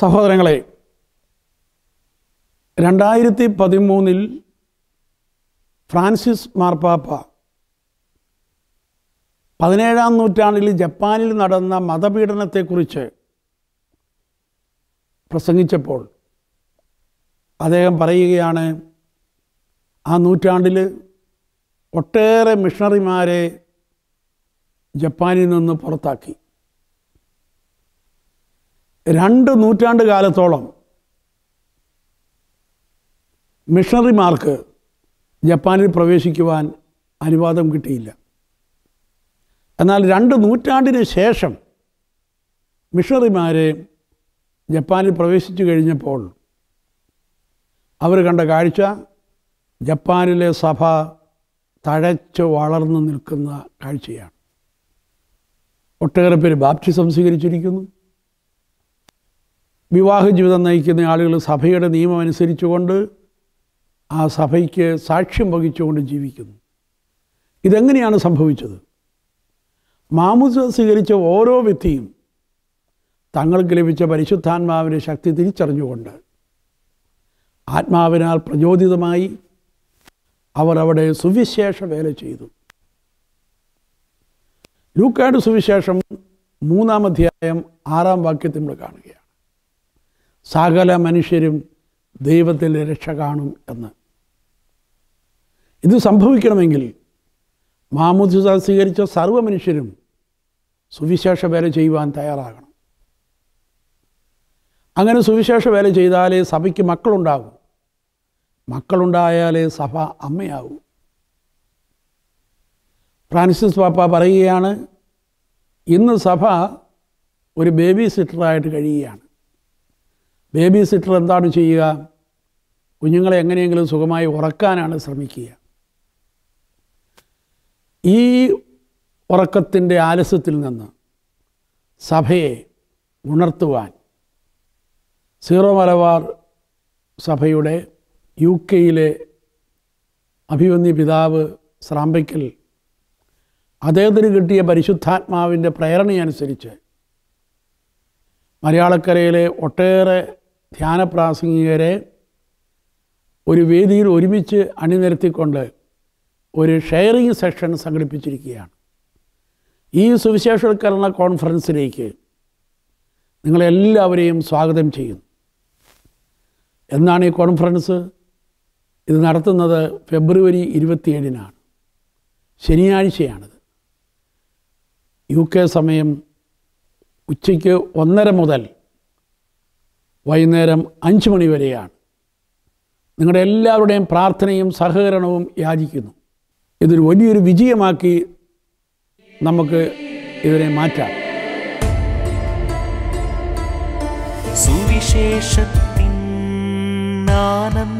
സഹോദരങ്ങളെ രണ്ടായിരത്തി പതിമൂന്നിൽ ഫ്രാൻസിസ് മാർപ്പാപ്പ പതിനേഴാം നൂറ്റാണ്ടിൽ ജപ്പാനിൽ നടന്ന മതപീഡനത്തെക്കുറിച്ച് പ്രസംഗിച്ചപ്പോൾ അദ്ദേഹം പറയുകയാണ് ആ നൂറ്റാണ്ടിൽ ഒട്ടേറെ മിഷണറിമാരെ ജപ്പാനിൽ നിന്ന് പുറത്താക്കി രണ്ട് നൂറ്റാണ്ട് കാലത്തോളം മിഷണറിമാർക്ക് ജപ്പാനിൽ പ്രവേശിക്കുവാൻ അനുവാദം കിട്ടിയില്ല എന്നാൽ രണ്ട് നൂറ്റാണ്ടിന് ശേഷം മിഷണറിമാരെ ജപ്പാനിൽ പ്രവേശിച്ചു കഴിഞ്ഞപ്പോൾ അവർ കണ്ട കാഴ്ച ജപ്പാനിലെ സഭ തഴച്ചു വളർന്നു നിൽക്കുന്ന കാഴ്ചയാണ് ഒട്ടേറെ പേര് ബാപ്റ്റിസം സ്വീകരിച്ചിരിക്കുന്നു വിവാഹ ജീവിതം നയിക്കുന്ന ആളുകൾ സഭയുടെ നിയമം അനുസരിച്ചുകൊണ്ട് ആ സഭയ്ക്ക് സാക്ഷ്യം വഹിച്ചുകൊണ്ട് ജീവിക്കുന്നു ഇതെങ്ങനെയാണ് സംഭവിച്ചത് മാമുസ സ്വീകരിച്ച ഓരോ വ്യക്തിയും തങ്ങൾക്ക് ലഭിച്ച പരിശുദ്ധാത്മാവിൻ്റെ ശക്തി തിരിച്ചറിഞ്ഞുകൊണ്ട് ആത്മാവിനാൽ പ്രചോദിതമായി അവർ അവിടെ സുവിശേഷ വേല ചെയ്തു ലൂക്കാട് സുവിശേഷം മൂന്നാം അധ്യായം ആറാം വാക്യത്തിൽ നമ്മൾ കാണുകയാണ് സകല മനുഷ്യരും ദൈവത്തിൽ രക്ഷ കാണും എന്ന് ഇത് സംഭവിക്കണമെങ്കിൽ മാമൂദിസ സ്വീകരിച്ച സർവ്വ മനുഷ്യരും സുവിശേഷ വേല ചെയ്യുവാൻ തയ്യാറാകണം അങ്ങനെ സുവിശേഷ വേല ചെയ്താലേ സഭയ്ക്ക് മക്കളുണ്ടാകും മക്കളുണ്ടായാലേ സഭ അമ്മയാകും ഫ്രാൻസിസ് പാപ്പ പറയുകയാണ് ഇന്ന് സഭ ഒരു ബേബി സിറ്ററായിട്ട് കഴിയുകയാണ് ബേബി സിറ്റർ എന്താണ് ചെയ്യുക കുഞ്ഞുങ്ങളെ എങ്ങനെയെങ്കിലും സുഖമായി ഉറക്കാനാണ് ശ്രമിക്കുക ഈ ഉറക്കത്തിൻ്റെ ആലസ്യത്തിൽ നിന്ന് സഭയെ ഉണർത്തുവാൻ സീറോ മലബാർ സഭയുടെ യു കെയിലെ അഭിവന്ദി പിതാവ് സ്രാമ്പയ്ക്കൽ അദ്ദേഹത്തിന് കിട്ടിയ പരിശുദ്ധാത്മാവിൻ്റെ പ്രേരണയനുസരിച്ച് മലയാളക്കരയിലെ ഒട്ടേറെ ധ്യാനപ്രാസംഗികരെ ഒരു വേദിയിൽ ഒരുമിച്ച് അണിനിരത്തിക്കൊണ്ട് ഒരു ഷെയറിംഗ് സെഷൻ സംഘടിപ്പിച്ചിരിക്കുകയാണ് ഈ സുവിശേഷവൽക്കരണ കോൺഫറൻസിലേക്ക് നിങ്ങളെല്ലാവരെയും സ്വാഗതം ചെയ്യുന്നു എന്നാണ് ഈ കോൺഫറൻസ് ഇത് നടത്തുന്നത് ഫെബ്രുവരി ഇരുപത്തിയേഴിനാണ് ശനിയാഴ്ചയാണിത് യു കെ സമയം ഉച്ചയ്ക്ക് ഒന്നര മുതൽ വൈകുന്നേരം അഞ്ച് മണി വരെയാണ് നിങ്ങളുടെ എല്ലാവരുടെയും പ്രാർത്ഥനയും സഹകരണവും യാചിക്കുന്നു ഇതൊരു വലിയൊരു വിജയമാക്കി നമുക്ക് ഇതിനെ മാറ്റാം സുവിശേഷത്തിൻ ആനന്ദ